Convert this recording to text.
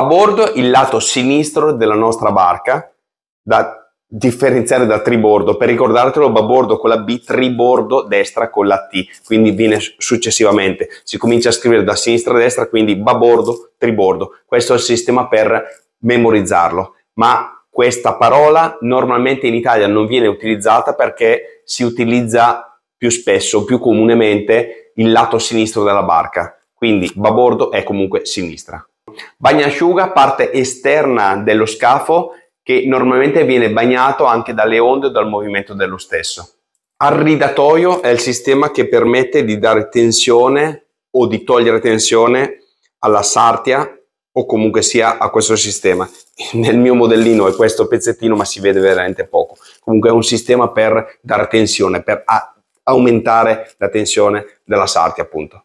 babordo il lato sinistro della nostra barca, da differenziare da tribordo. Per ricordartelo, babordo con la B, tribordo destra con la T, quindi viene successivamente. Si comincia a scrivere da sinistra a destra, quindi babordo, tribordo. Questo è il sistema per memorizzarlo. Ma questa parola normalmente in Italia non viene utilizzata perché si utilizza più spesso, più comunemente, il lato sinistro della barca. Quindi babordo è comunque sinistra. Bagnasciuga, parte esterna dello scafo che normalmente viene bagnato anche dalle onde o dal movimento dello stesso. Arridatoio è il sistema che permette di dare tensione o di togliere tensione alla sartia o comunque sia a questo sistema. Nel mio modellino è questo pezzettino ma si vede veramente poco. Comunque è un sistema per dare tensione, per aumentare la tensione della sartia appunto.